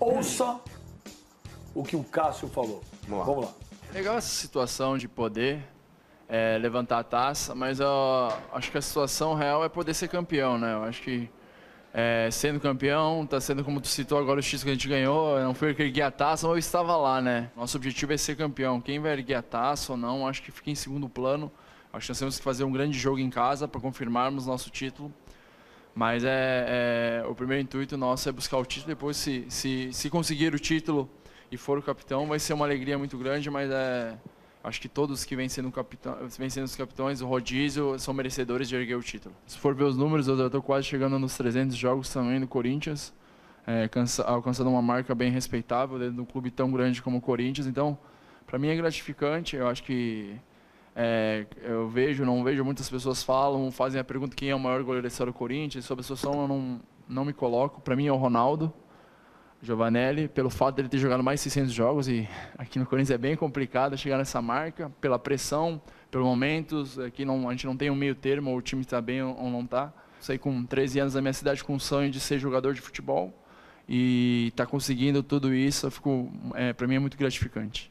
Ouça o que o Cássio falou. Vamos lá. Vamos lá. Legal essa situação de poder é, levantar a taça, mas eu acho que a situação real é poder ser campeão, né? Eu acho que é, sendo campeão, tá sendo como tu citou agora o X que a gente ganhou, não foi eu que ergui a taça, mas eu estava lá, né? Nosso objetivo é ser campeão. Quem vai erguer a taça ou não, acho que fica em segundo plano. Acho que nós temos que fazer um grande jogo em casa para confirmarmos nosso título. Mas é, é, o primeiro intuito nosso é buscar o título. Depois, se, se, se conseguir o título e for o capitão, vai ser uma alegria muito grande. Mas é, acho que todos que vêm sendo, capitão, vêm sendo os capitões, o rodízio, são merecedores de erguer o título. Se for ver os números, eu estou quase chegando nos 300 jogos também no Corinthians, é, alcançando uma marca bem respeitável dentro de um clube tão grande como o Corinthians. Então, para mim é gratificante. Eu acho que é, eu vejo, não vejo, muitas pessoas falam, fazem a pergunta quem é o maior goleiro da história do Corinthians. Sobre a situação eu não, não me coloco. Para mim é o Ronaldo Giovanelli, pelo fato dele ter jogado mais de 600 jogos e aqui no Corinthians é bem complicado chegar nessa marca, pela pressão, pelos momentos, aqui é não, a gente não tem um meio termo, ou o time está bem ou não está. Saí com 13 anos da minha cidade com o sonho de ser jogador de futebol e está conseguindo tudo isso, é, para mim é muito gratificante.